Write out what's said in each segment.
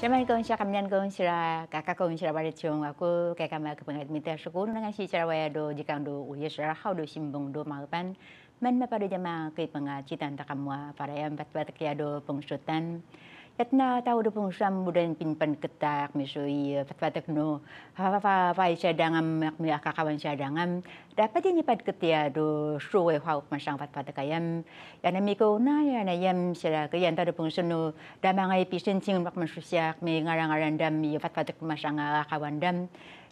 Shamari Gongshira, Kamyan Gongshira, Kaka Gongshira, Bari Chung, aku kayak kami ke pengait mita sekun dengan si cara waya do jikang do uye sera hau do simbong do malpan men ma pada jama ke pengaci kamu takamwa para empat-empat bat kia do pengsutan يتنا تاو دبون شام مدن بين بن fa fa fa نو shadangam mak mi akakawan shadangam dapat ini pad ketia do shuwe hau masang fatfatak ayam yana miko na ya na yam sira ke yan ta pung sunu damangai pisin sing mak mensusiak mi ngarang-arandam mi fatfatak masang akakawan ah, dam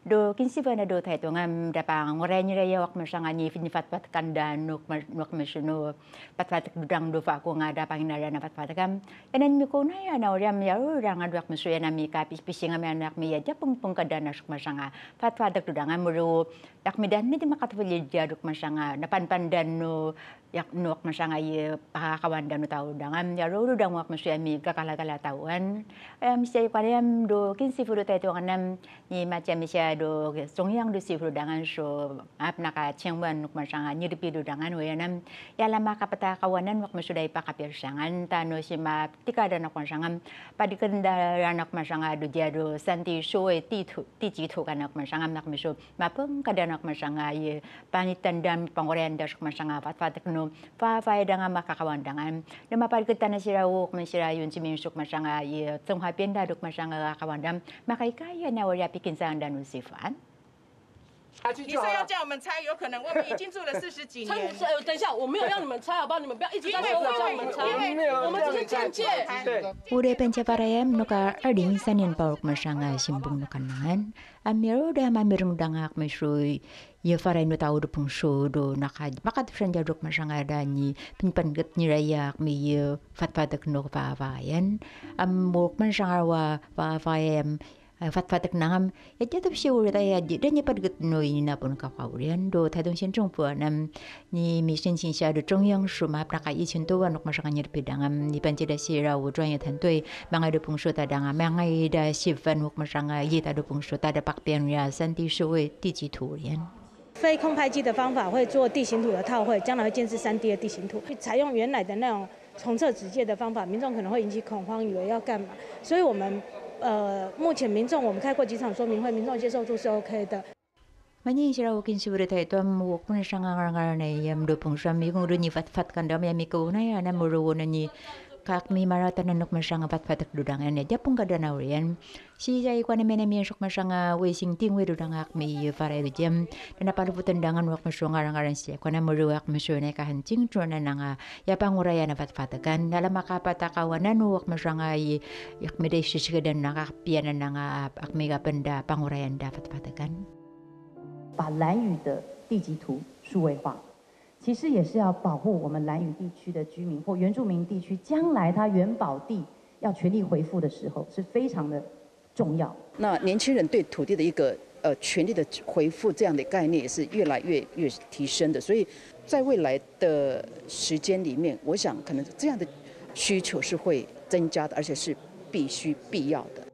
do bana do thai tongam da pang ngore ni re ma sanga ni fin fat pat kanda nok nok mesno pat pat dudang do fa ko ngada pang na na pat pat kam enen ya mi ko na ya na oriam ya rang adwak mesu ya na mi ka pis pisinga ya me anak mi ya ja pung pung da na suk masanga pat pat dudang ro yak mi dan ni di makat vali ja duk masanga na pan pan dan no yak nok sanga ye pa kawan dan tau am ya ro dang wak mesu ya mi ka kala kala tauan mi ko kwaliam do fu do thai tonganam ni macam mi sai 아까도 송영도 시브로 당한 쇼 앞나가 챙반 녹마상아 니르피도 당한 왜냐면 야라마 kapata kawanan wak masuday pa kapir sangan tano si ma tika da nak masangam ma anak a do jado santi shoe ti ti ji tu ka nak masangam nak miso ma pung ka da nak a ye panitan dam pangorean da sak masanga fat fat kno fa fa da nga makakawan dangan da ma padikenda na sira wok masira yun si min shang a ye tsong ha penda dok masanga kawan dam makai kaya na wala pikin sandan usi 纪凡。你是要叫我们猜，有可能我们已经做了四十几年。猜，等一下，我没有让你们猜，好不好？你们不要一直在说我叫你们猜，我们只是简介。Udah pencapaian nuka erding sanin pauk masanga simbung nukanan. amiru da mamir ngudangak mesui. Ya farai nu tau dupung sodo nakaj. Makat fran jaduk masanga dani. Pinpan get nirayak mi ya nuk Am muk masanga wa 哎，发发的南，也叫做西武台地，等于把那个南投的高屏你下中央的。是那的边地图空拍机的方法会做地形图的套绘，将来会建置三 D 的地形图，采用原来的那种重测指界的方法，民众可能会引起恐慌，以为要干嘛？所以我们。呃，目前民众我们开过几场说明会，民众接受度是 OK 的。kakni nanuk masanga ane dudangan ya japung naurian. si jai kwana mena miasuk masanga ah, wesing ting we akmi mi fara jam dan apa luputan dangan wak masyung arang arang si kwana ah, meruak masyung neka hancing cuana nanga ah, ya panguraya na patpatakan dalam akapatakawanan wak masanga i yak medai sisigadan nangak pianan nanga akmi ga penda pangurayan dapat patakan 把蓝雨的地级图数位化。其实也是要保护我们兰屿地区的居民或原住民地区，将来它原保地要全力回复的时候是非常的重要。那年轻人对土地的一个呃权利的回复这样的概念也是越来越越提升的，所以在未来的时间里面，我想可能这样的需求是会增加的，而且是必须必要的。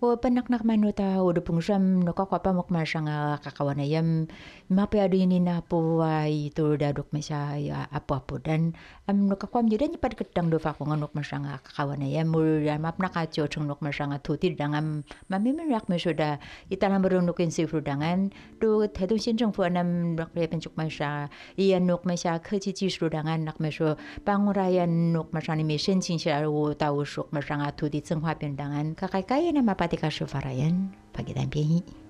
o panak manu ta o do pungsam no ka kwapa mok masanga kakawana yam pe adu ini na po tu to da dok sha ya apo apo dan am no ka kwam judan pad ketang do fa ma shanga masanga kakawana yam mul ya map pna ka cho chung nok shanga to ti dangam mami mi rak meso da itana meru no ken si fru an do do shin chung fu anam rak re penjuk masa iya nok sha ke chi shru dang an nak meso pangurayan nok masani mesin cin sya o ta o sok masanga to di tseng hwa an kakai kai na mapat ketika Shuvarayan pagi dan pianyi.